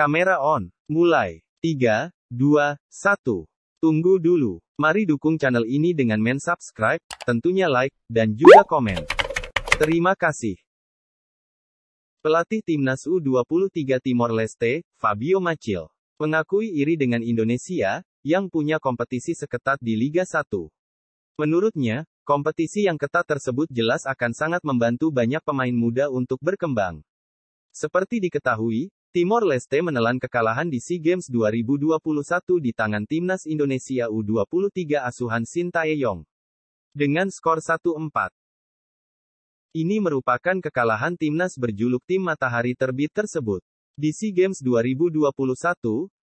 Kamera on. Mulai. 3, 2, 1. Tunggu dulu. Mari dukung channel ini dengan men subscribe, tentunya like, dan juga komen. Terima kasih. Pelatih Timnas U23 Timor Leste, Fabio Macil, mengakui iri dengan Indonesia, yang punya kompetisi seketat di Liga 1. Menurutnya, kompetisi yang ketat tersebut jelas akan sangat membantu banyak pemain muda untuk berkembang. Seperti diketahui, Timor Leste menelan kekalahan di SEA Games 2021 di tangan timnas Indonesia U23 asuhan Tae-yong. Dengan skor 1-4. Ini merupakan kekalahan timnas berjuluk tim matahari terbit tersebut. Di SEA Games 2021,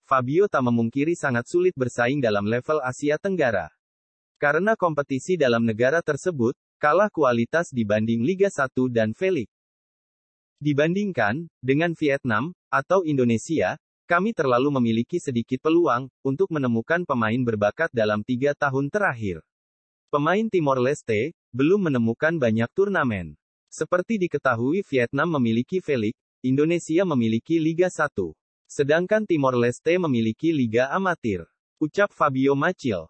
Fabio tak memungkiri sangat sulit bersaing dalam level Asia Tenggara. Karena kompetisi dalam negara tersebut, kalah kualitas dibanding Liga 1 dan Felix. Dibandingkan, dengan Vietnam, atau Indonesia, kami terlalu memiliki sedikit peluang untuk menemukan pemain berbakat dalam tiga tahun terakhir. Pemain Timor Leste belum menemukan banyak turnamen. Seperti diketahui, Vietnam memiliki Felix, Indonesia memiliki Liga 1, sedangkan Timor Leste memiliki Liga Amatir. Ucap Fabio Macil.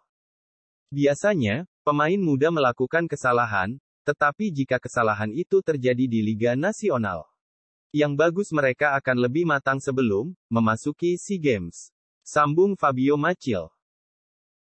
Biasanya, pemain muda melakukan kesalahan, tetapi jika kesalahan itu terjadi di Liga Nasional, yang bagus mereka akan lebih matang sebelum memasuki SEA Games. Sambung Fabio Macil.